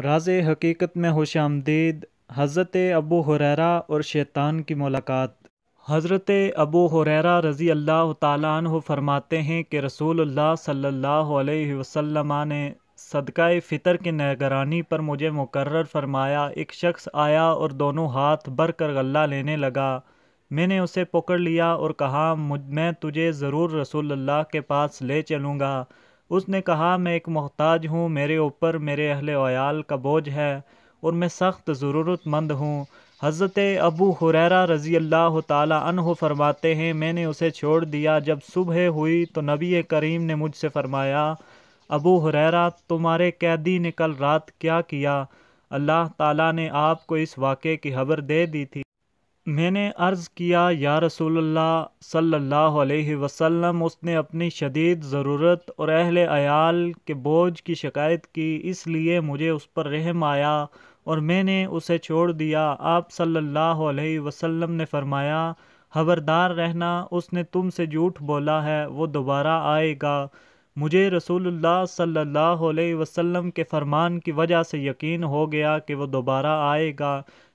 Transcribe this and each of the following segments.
राज हकीकत में होश आमदीद हज़रत अबू हुररा और शैतान की मुलाकात हज़रत अबू हुररा रज़ी अल्लाह तु फरमाते हैं कि रसूल सल्लल्लाहु अलैहि वसल्लम ने सदका फ़ितर की निगरानी पर मुझे मुकर्र फरमाया एक शख्स आया और दोनों हाथ भर कर गला लेने लगा मैंने उसे पकड़ लिया और कहा मैं तुझे ज़रूर रसूल के पास ले चलूँगा उसने कहा मैं एक मोहताज हूँ मेरे ऊपर मेरे अहल वयाल का बोझ है और मैं सख्त ज़रूरतमंद हूँ हज़रत अबू हुररा रज़ी अल्लाह तहु फरमाते हैं मैंने उसे छोड़ दिया जब सुबह हुई तो नबी करीम ने मुझसे फ़रमाया अबू हुररा तुम्हारे कैदी ने कल रात क्या किया अल्लाह ताला ने आपको इस वाक़े की खबर दे दी थी मैंने अर्ज़ किया या रसोल्ला सल्ला वसलम उसने अपनी शदीद ज़रूरत और अहल आयाल के बोझ की शिकायत की इसलिए मुझे उस पर रहम आया और मैंने उसे छोड़ दिया आप सल्ला अलैहि ने फरमाया खबरदार रहना उसने तुमसे झूठ बोला है वो दोबारा आएगा मुझे रसूलुल्लाह सल्लल्लाहु अलैहि वसल्लम के फ़रमान की वजह से यकीन हो गया कि वो दोबारा आएगा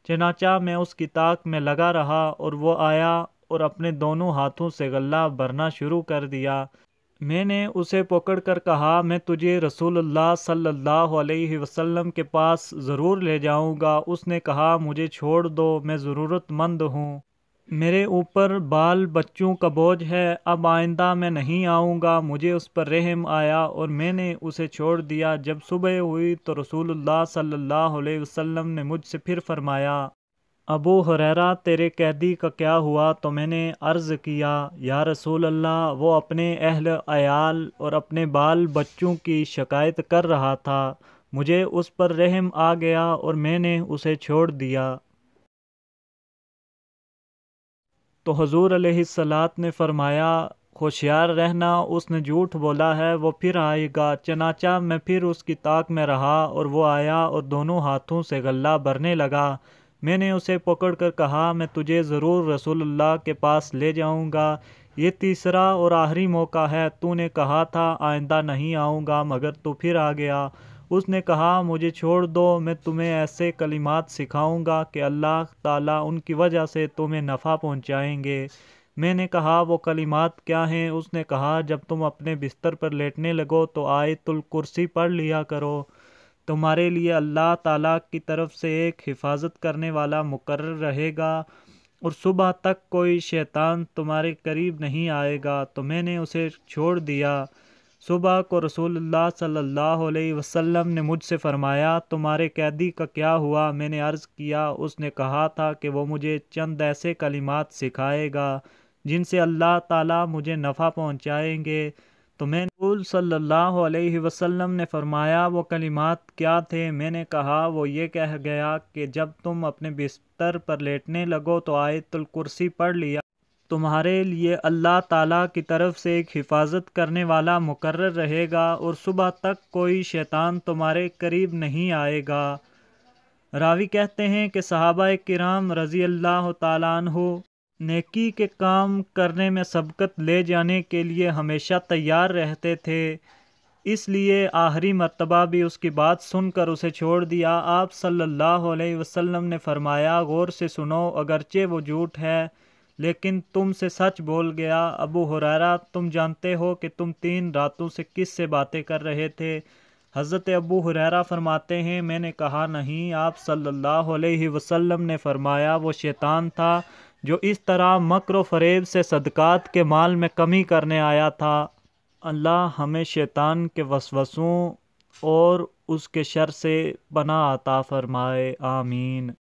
चनाचा मैं उसकी ताक में लगा रहा और वो आया और अपने दोनों हाथों से गला भरना शुरू कर दिया मैंने उसे पकड़ कर कहा मैं तुझे रसूलुल्लाह सल्लल्लाहु अलैहि वसल्लम के पास ज़रूर ले जाऊंगा उसने कहा मुझे छोड़ दो मैं ज़रूरतमंद हूँ मेरे ऊपर बाल बच्चों का बोझ है अब आइंदा मैं नहीं आऊँगा मुझे उस पर रहम आया और मैंने उसे छोड़ दिया जब सुबह हुई तो रसूलुल्लाह सल्लल्लाहु अलैहि वसल्लम ने मुझसे फिर फरमाया अबू हुररा तेरे कैदी का क्या हुआ तो मैंने अर्ज़ किया या रसूल अल्लाह वो अपने अहल आयाल और अपने बाल बच्चों की शिकायत कर रहा था मुझे उस पर रहम आ गया और मैंने उसे छोड़ दिया तो हजूर सलात ने फरमाया होशियार रहना उसने झूठ बोला है वो फिर आएगा चनाचा मैं फिर उसकी ताक में रहा और वो आया और दोनों हाथों से गला भरने लगा मैंने उसे पकड़ कर कहा मैं तुझे ज़रूर रसूलुल्लाह के पास ले जाऊंगा ये तीसरा और आखिरी मौका है तूने कहा था आइंदा नहीं आऊँगा मगर तू फिर आ गया उसने कहा मुझे छोड़ दो मैं तुम्हें ऐसे कलिमात सिखाऊंगा कि अल्लाह ताला उनकी वजह से तुम्हें नफ़ा पहुंचाएंगे मैंने कहा वो कलिमात क्या हैं उसने कहा जब तुम अपने बिस्तर पर लेटने लगो तो आयतुल कुर्सी पढ़ लिया करो तुम्हारे लिए अल्लाह ताला की तरफ से एक हिफाजत करने वाला मुकर रहेगा और सुबह तक कोई शैतान तुम्हारे करीब नहीं आएगा तो मैंने उसे छोड़ दिया सुबह को रसूलुल्लाह सल्लल्लाहु अलैहि वसल्लम ने मुझसे फरमाया तुम्हारे कैदी का क्या हुआ मैंने अर्ज़ किया उसने कहा था कि वो मुझे चंद ऐसे कलिमात सिखाएगा जिनसे अल्लाह ताला मुझे नफ़ा पहुंचाएंगे तो मैं रसूल सल्लल्लाहु अलैहि वसल्लम ने फरमाया वो कलिमात क्या थे मैंने कहा वो ये कह गया कि जब तुम अपने बिस्तर पर लेटने लगो तो आयतुल कुर्सी पढ़ लिया तुम्हारे लिए अल्लाह ताला की तरफ से एक हिफाजत करने वाला मुकर्र रहेगा और सुबह तक कोई शैतान तुम्हारे करीब नहीं आएगा रावी कहते हैं कि सहाबा कराम रज़ी अल्लाह तु नेकी के काम करने में सबकत ले जाने के लिए हमेशा तैयार रहते थे इसलिए आखिरी मरतबा भी उसकी बात सुनकर उसे छोड़ दिया आप सल्लल्लाहु अलैहि वसल्लम ने फरमाया गौर से सुनो अगरचे वो झूठ है लेकिन तुम से सच बोल गया अबू हुरारा तुम जानते हो कि तुम तीन रातों से किस से बातें कर रहे थे हज़रत अबू हुरारा फरमाते हैं मैंने कहा नहीं आप सल्लल्लाहु अलैहि वसल्लम ने फरमाया वो शैतान था जो इस तरह मकर फरेब से सदक़ात के माल में कमी करने आया था अल्लाह हमें शैतान के वसवसों और उसके शर से बना आता फरमाए आमीन